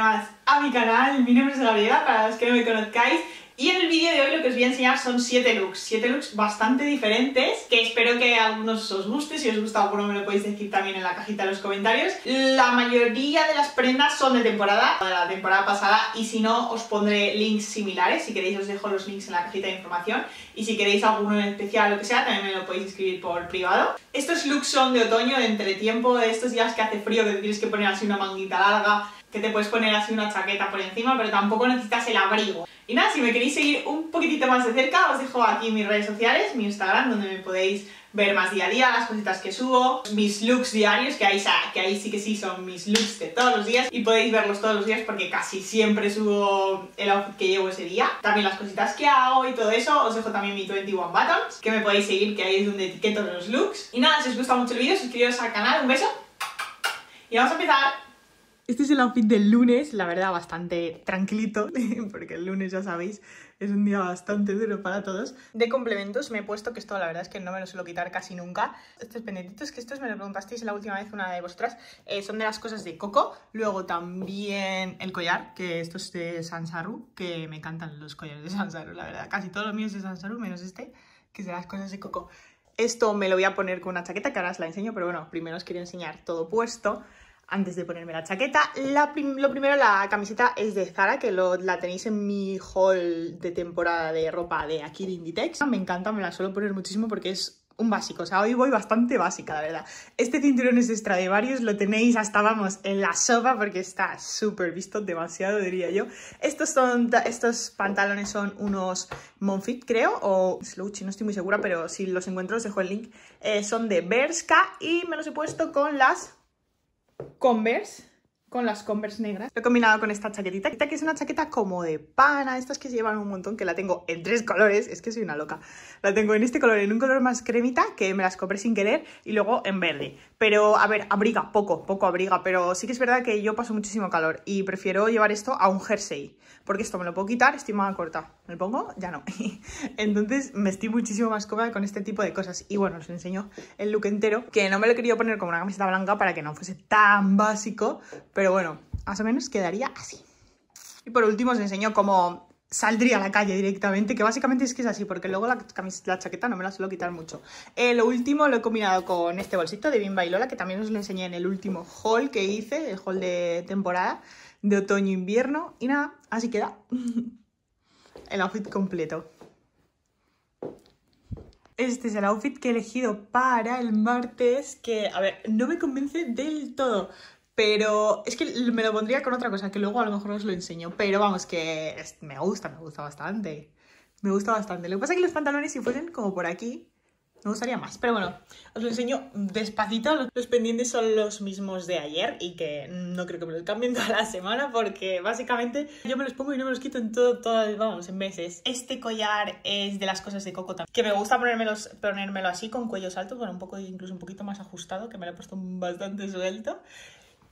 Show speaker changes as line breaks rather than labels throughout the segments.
a mi canal, mi nombre es Gabriela, para los que no me conozcáis, y en el vídeo de hoy lo que os voy a enseñar son 7 looks, 7 looks bastante diferentes, que espero que a algunos os guste, si os gusta alguno me lo podéis decir también en la cajita de los comentarios. La mayoría de las prendas son de temporada, de la temporada pasada, y si no os pondré links similares, si queréis os dejo los links en la cajita de información, y si queréis alguno en especial o lo que sea, también me lo podéis escribir por privado. Estos looks son de otoño, de entretiempo, de estos días que hace frío, que tienes que poner así una manguita larga, que te puedes poner así una chaqueta por encima, pero tampoco necesitas el abrigo. Y nada, si me queréis seguir un poquitito más de cerca, os dejo aquí mis redes sociales, mi Instagram, donde me podéis ver más día a día, las cositas que subo, mis looks diarios, que ahí, sí que sí son mis looks de todos los días, y podéis verlos todos los días porque casi siempre subo el outfit que llevo ese día. También las cositas que hago y todo eso, os dejo también mi 21 Buttons, que me podéis seguir, que ahí es donde etiqueto los looks. Y nada, si os gusta mucho el vídeo, suscribiros al canal, un beso, y vamos a empezar. Este es el outfit del lunes, la verdad bastante tranquilito, porque el lunes ya sabéis, es un día bastante duro para todos. De complementos me he puesto que esto la verdad es que no me lo suelo quitar casi nunca. Estos pendientitos que estos me lo preguntasteis la última vez una de vosotras, eh, son de las cosas de Coco. Luego también el collar, que esto es de Sansaru, que me encantan los collares de Sansaru, la verdad. Casi todos los míos de Sansaru, menos este, que es de las cosas de Coco. Esto me lo voy a poner con una chaqueta que ahora os la enseño, pero bueno, primero os quería enseñar todo puesto antes de ponerme la chaqueta. lo primero, la camiseta es de Zara, que la tenéis en mi haul de temporada de ropa de aquí de Inditex. Me encanta, me la suelo poner muchísimo porque es un básico. O sea, hoy voy bastante básica, la verdad. Este cinturón es extra de varios, lo tenéis hasta, vamos, en la sopa porque está súper visto, demasiado diría yo. Estos, son, estos pantalones son unos Monfit, creo, o Slouchy, no estoy muy segura, pero si los encuentro os dejo el link. Eh, son de Berska y me los he puesto con las Converse con las Converse negras. Lo he combinado con esta chaquetita, que es una chaqueta como de pana, estas que llevan un montón, que la tengo en tres colores, es que soy una loca. La tengo en este color, en un color más cremita, que me las compré sin querer, y luego en verde. Pero, a ver, abriga, poco, poco abriga, pero sí que es verdad que yo paso muchísimo calor y prefiero llevar esto a un jersey, porque esto me lo puedo quitar, estoy más corta me pongo, ya no. Entonces me estoy muchísimo más cómoda con este tipo de cosas. Y bueno, os enseño el look entero, que no me lo he querido poner como una camiseta blanca para que no fuese tan básico, pero bueno, más o menos quedaría así. Y por último os enseño cómo saldría a la calle directamente, que básicamente es que es así, porque luego la, la chaqueta no me la suelo quitar mucho. Eh, lo último lo he combinado con este bolsito de Bimba y Lola, que también os lo enseñé en el último haul que hice, el haul de temporada de otoño-invierno. Y nada, así queda. el outfit completo. Este es el outfit que he elegido para el martes, que, a ver, no me convence del todo, pero es que me lo pondría con otra cosa, que luego a lo mejor os lo enseño, pero vamos, que me gusta, me gusta bastante. Me gusta bastante. Lo que pasa es que los pantalones, si fuesen como por aquí, me gustaría más, pero bueno, os lo enseño despacito. Los pendientes son los mismos de ayer y que no creo que me los cambien toda la semana porque básicamente yo me los pongo y no me los quito en todo, vamos, en meses. Este collar es de las cosas de Coco también, que me gusta ponérmelo así con cuellos altos, bueno, un poco, incluso un poquito más ajustado, que me lo he puesto bastante suelto.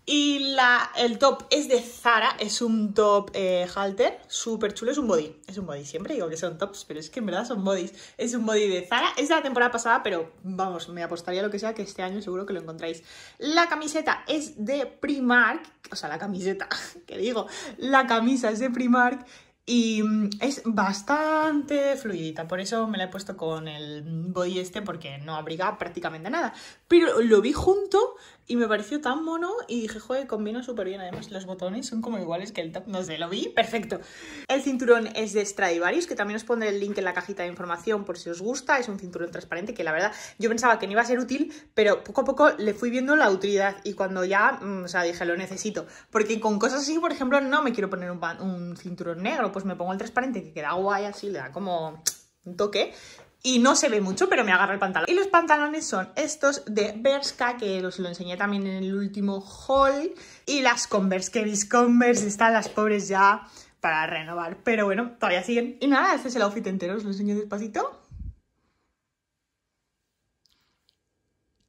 Y la, el top es de Zara, es un top eh, halter, súper chulo, es un body, es un body, siempre digo que son tops, pero es que en verdad son bodies, es un body de Zara, es de la temporada pasada, pero vamos, me apostaría lo que sea que este año seguro que lo encontráis. La camiseta es de Primark, o sea, la camiseta, que digo, la camisa es de Primark y mm, es bastante fluidita, por eso me la he puesto con el body este porque no abriga prácticamente nada. Pero lo vi junto y me pareció tan mono y dije, joder, combina súper bien. Además los botones son como iguales que el top, no sé, lo vi, perfecto. El cinturón es de Stradivarius, que también os pondré el link en la cajita de información por si os gusta. Es un cinturón transparente que la verdad yo pensaba que no iba a ser útil, pero poco a poco le fui viendo la utilidad y cuando ya, mm, o sea, dije, lo necesito. Porque con cosas así, por ejemplo, no me quiero poner un, un cinturón negro pues me pongo el transparente que queda guay así, le da como un toque. Y no se ve mucho, pero me agarra el pantalón. Y los pantalones son estos de Berska, que os lo enseñé también en el último haul. Y las Converse, que mis Converse están las pobres ya para renovar. Pero bueno, todavía siguen. Y nada, este es el outfit entero, os lo enseño despacito.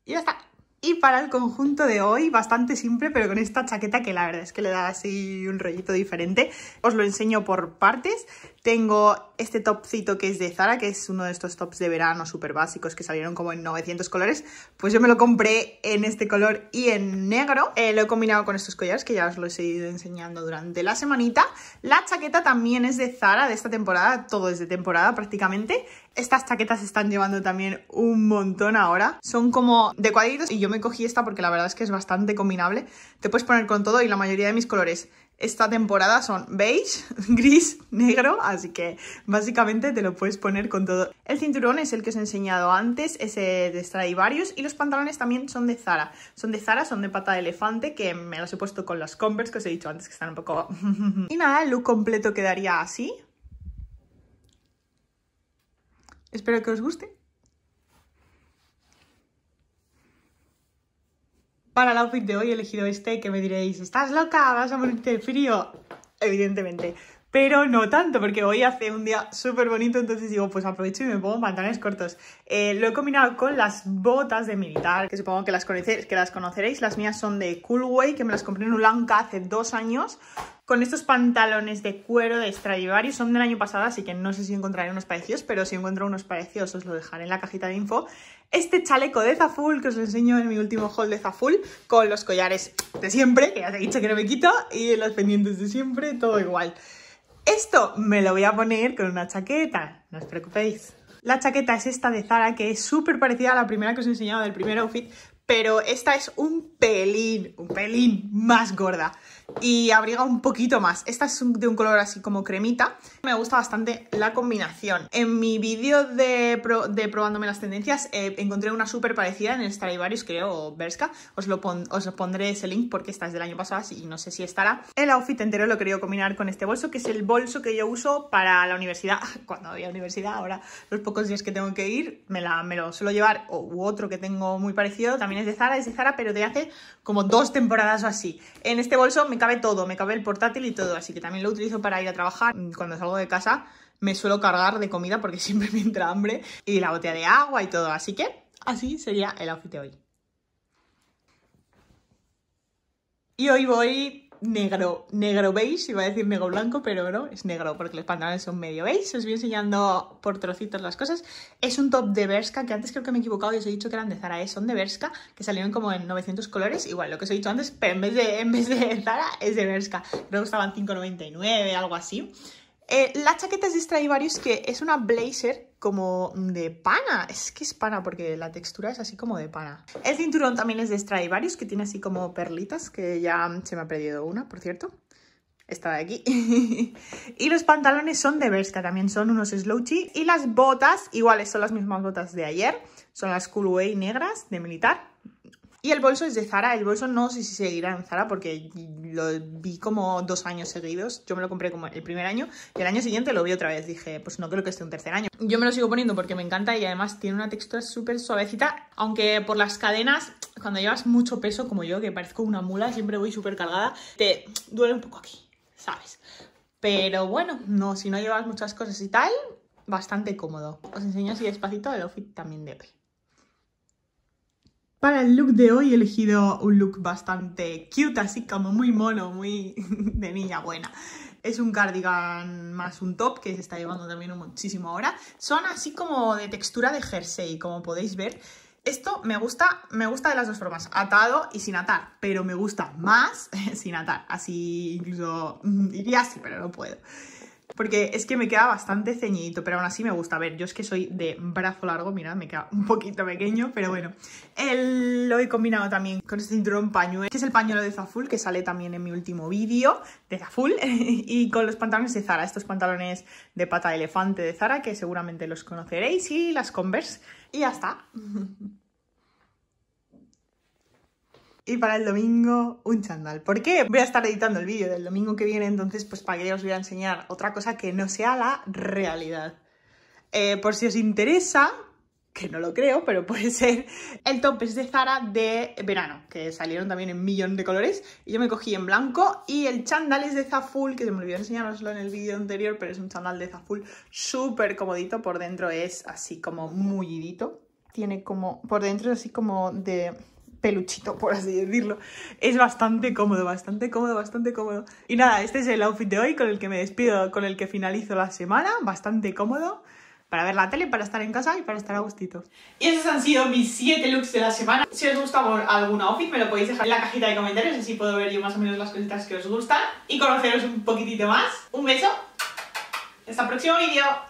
Y ya está. Y para el conjunto de hoy, bastante simple, pero con esta chaqueta que la verdad es que le da así un rollito diferente. Os lo enseño por partes. Tengo este topcito que es de Zara, que es uno de estos tops de verano súper básicos que salieron como en 900 colores. Pues yo me lo compré en este color y en negro. Eh, lo he combinado con estos collares que ya os los he ido enseñando durante la semanita. La chaqueta también es de Zara de esta temporada, todo es de temporada prácticamente. Estas chaquetas se están llevando también un montón ahora. Son como de cuadritos y yo me cogí esta porque la verdad es que es bastante combinable. Te puedes poner con todo y la mayoría de mis colores esta temporada son beige, gris, negro, así que básicamente te lo puedes poner con todo. El cinturón es el que os he enseñado antes, ese de Stradivarius, y los pantalones también son de Zara. Son de Zara, son de pata de elefante, que me los he puesto con las Converse que os he dicho antes, que están un poco... y nada, el look completo quedaría así. Espero que os guste. Para el outfit de hoy he elegido este que me diréis, ¿estás loca? ¿Vas a morirte de frío? Evidentemente pero no tanto, porque hoy hace un día súper bonito, entonces digo, pues aprovecho y me pongo pantalones cortos. Eh, lo he combinado con las botas de militar, que supongo que las, que las conoceréis. Las mías son de Coolway, que me las compré en Ulanca hace dos años. Con estos pantalones de cuero de Stradivarius, son del año pasado, así que no sé si encontraré unos parecidos, pero si encuentro unos parecidos os lo dejaré en la cajita de info. Este chaleco de Zaful, que os lo enseño en mi último haul de Zaful, con los collares de siempre, que ya te he dicho que no me quito, y los pendientes de siempre, todo igual. Esto me lo voy a poner con una chaqueta, no os preocupéis. La chaqueta es esta de Zara, que es súper parecida a la primera que os he enseñado del primer outfit, pero esta es un pelín, un pelín más gorda y abriga un poquito más. Esta es de un color así como cremita. Me gusta bastante la combinación. En mi vídeo de, probándome las tendencias eh, encontré una súper parecida en el Stradivarius, creo, o Berska. Os, lo os pondré ese link porque esta es del año pasado y no sé si estará. El outfit entero lo quería combinar con este bolso, que es el bolso que yo uso para la universidad. Cuando había universidad, ahora los pocos días que tengo que ir, me, la, me lo suelo llevar o, u otro que tengo muy parecido. También es de Zara, es de Zara, pero de hace como dos temporadas o así. En este bolso me me cabe todo, me cabe el portátil y todo, así que también lo utilizo para ir a trabajar. Mm, cuando salgo de casa me suelo cargar de comida porque siempre me entra hambre y la botella de agua y todo, así que así sería el outfit de hoy. Y hoy voy negro, negro beige, iba a decir negro blanco, pero no, es negro porque los pantalones son medio beige. Os voy enseñando por trocitos las cosas. Es un top de Berska, que antes creo que me he equivocado y os he dicho que eran de Zara, ¿eh? son de Berska, que salieron como en 900 colores, igual lo que os he dicho antes, pero en vez de, en de Zara es de Berska. Creo que estaban 5,99, algo así. Eh, la chaqueta es de Stradivarius, que es una blazer como de pana. Es que es pana porque la textura es así como de pana. El cinturón también es de Stradivarius, que tiene así como perlitas, que ya se me ha perdido una, por cierto. Esta de aquí. y los pantalones son de Bershka, también son unos slouchy. Y las botas, iguales, son las mismas botas de ayer. Son las Coolway negras de militar el bolso es de Zara. El bolso no sé si seguirá en Zara porque lo vi como dos años seguidos. Yo me lo compré como el primer año y el año siguiente lo vi otra vez. Dije, pues no creo que esté un tercer año. Yo me lo sigo poniendo porque me encanta y además tiene una textura súper suavecita. Aunque por las cadenas, cuando llevas mucho peso como yo, que parezco una mula, siempre voy súper cargada, te duele un poco aquí, ¿sabes? Pero bueno, no, si no llevas muchas cosas y tal, bastante cómodo. Os enseño así despacito el outfit también de hoy. Para el look de hoy he elegido un look bastante cute, así como muy mono, muy de niña buena. Es un cardigan más un top que se está llevando también muchísimo ahora. Son así como de textura de jersey, como podéis ver. Esto me gusta, me gusta de las dos formas, atado y sin atar, pero me gusta más sin atar. Así incluso diría así, pero no puedo porque es que me queda bastante ceñidito, pero aún así me gusta. A ver, yo es que soy de brazo largo, mirad, me queda un poquito pequeño, pero bueno. El, lo he combinado también con este cinturón pañuelo, que es el pañuelo de Zaful, que sale también en mi último vídeo de Zaful, y con los pantalones de Zara, estos pantalones de pata de elefante de Zara, que seguramente los conoceréis, y las Converse, y ya está. y para el domingo un chandal. ¿Por qué? Voy a estar editando el vídeo del domingo que viene, entonces pues para que ya os voy a enseñar otra cosa que no sea la realidad. Eh, por si os interesa, que no lo creo, pero puede ser, el top es de Zara de verano, que salieron también en millón de colores, y yo me cogí en blanco, y el chandal es de Zaful, que se me olvidó enseñároslo en el vídeo anterior, pero es un chandal de Zaful súper comodito, por dentro es así como mullidito, tiene como, por dentro es así como de peluchito, por así decirlo. Es bastante cómodo, bastante cómodo, bastante cómodo. Y nada, este es el outfit de hoy con el que me despido, con el que finalizo la semana, bastante cómodo. Para ver la tele, para estar en casa y para estar a gustito. Y esos han sido mis 7 looks de la semana. Si os gusta algún outfit, me lo podéis dejar en la cajita de comentarios, así puedo ver yo más o menos las cositas que os gustan y conoceros un poquitito más. Un beso. Hasta el próximo vídeo.